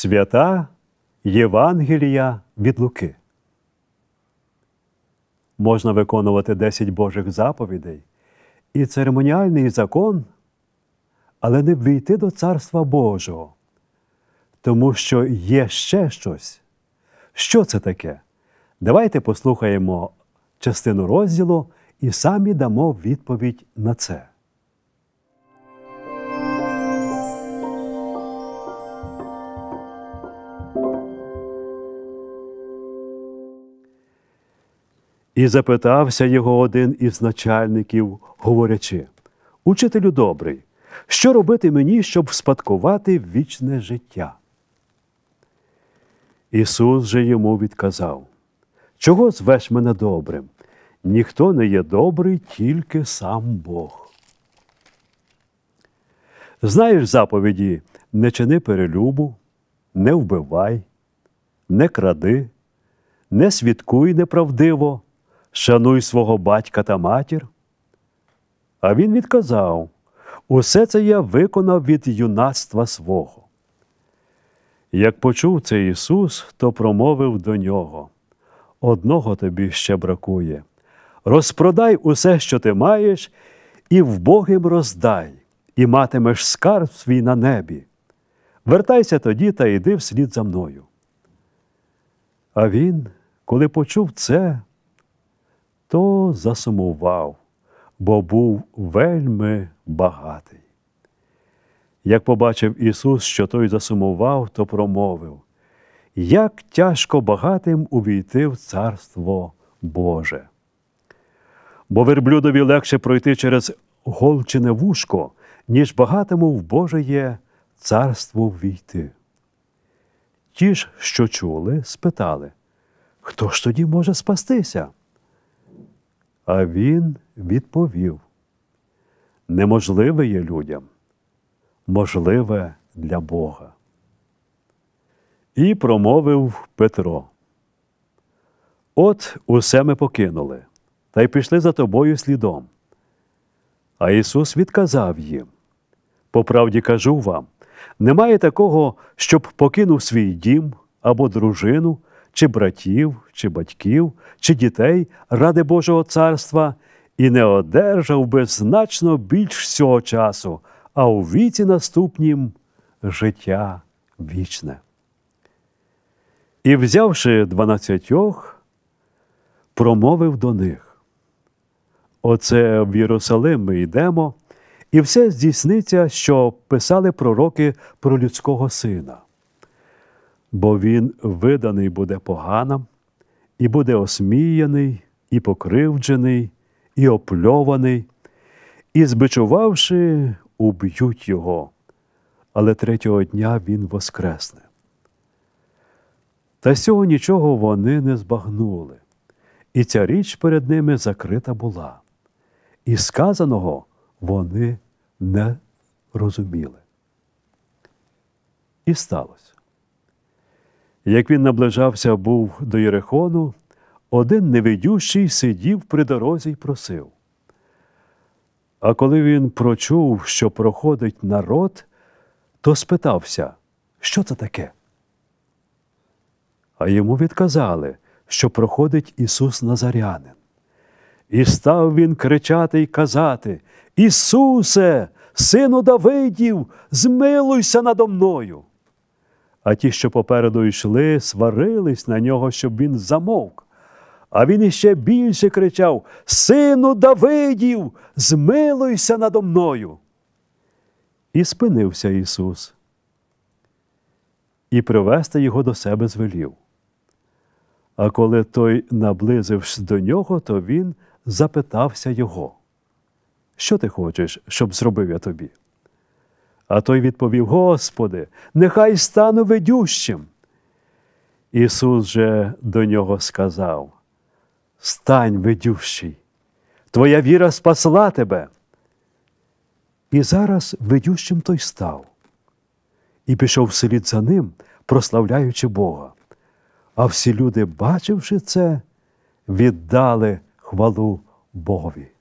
Свята Євангелія від Луки. Можна виконувати 10 Божих заповідей і церемоніальний закон, але не ввійти до Царства Божого, тому що є ще щось. Що це таке? Давайте послухаємо частину розділу і самі дамо відповідь на це. І запитався його один із начальників, говорячи: Учителю добрий, що робити мені, щоб вспадкувати вічне життя? Ісус же йому відказав, чого звеш мене добрим? Ніхто не є добрий, тільки сам Бог. Знаєш заповіді не чини перелюбу, не вбивай, не кради, не свідкуй неправдиво. Шануй свого батька та матір. А він відказав Усе це я виконав від юнацтва свого. Як почув це Ісус, то промовив до нього одного тобі ще бракує. Розпродай усе, що ти маєш, і вбогим роздай, і матимеш скарб свій на небі. Вертайся тоді та йди вслід за мною. А він, коли почув це, то засумував, бо був вельми багатий. Як побачив Ісус, що той засумував, то промовив, як тяжко багатим увійти в Царство Боже. Бо верблюдові легше пройти через голчене вушко, ніж багатому в Боже є царство ввійти. Ті ж, що чули, спитали, хто ж тоді може спастися? А він відповів: Неможливе є людям, можливе для Бога. І промовив Петро. От усе ми покинули, та й пішли за тобою слідом. А Ісус відказав їм: По правді кажу вам, немає такого, щоб покинув свій дім або дружину чи братів, чи батьків, чи дітей ради Божого царства і не одержав би значно більш цього часу, а у віці наступнім життя вічне. І, взявши дванадцятьох, промовив до них. Оце в Єрусалим ми йдемо, і все здійсниться, що писали пророки про людського сина бо він виданий буде поганам, і буде осміяний, і покривджений, і опльований, і, збичувавши, уб'ють його, але третього дня він воскресне. Та з цього нічого вони не збагнули, і ця річ перед ними закрита була, і сказаного вони не розуміли. І сталося. Як він наближався був до Єрихону, один невидющий сидів при дорозі й просив. А коли він прочув, що проходить народ, то спитався, що це таке? А йому відказали, що проходить Ісус Назарянин. І став він кричати й казати: Ісусе, сину Давидів, змилуйся надо мною а ті, що попереду йшли, сварились на нього, щоб він замовк. А він іще більше кричав Сину Давидів, змилуйся надо мною. І спинився Ісус. І привести його до себе звелів. А коли той, наблизившись до нього, то він запитався його, що ти хочеш, щоб зробив я тобі? А той відповів: Господи, нехай стану ведючим. Ісус же до нього сказав: Стань ведющий, твоя віра спасла тебе. І зараз ведючим той став і пішов вслід за ним, прославляючи Бога. А всі люди, бачивши це, віддали хвалу Богові.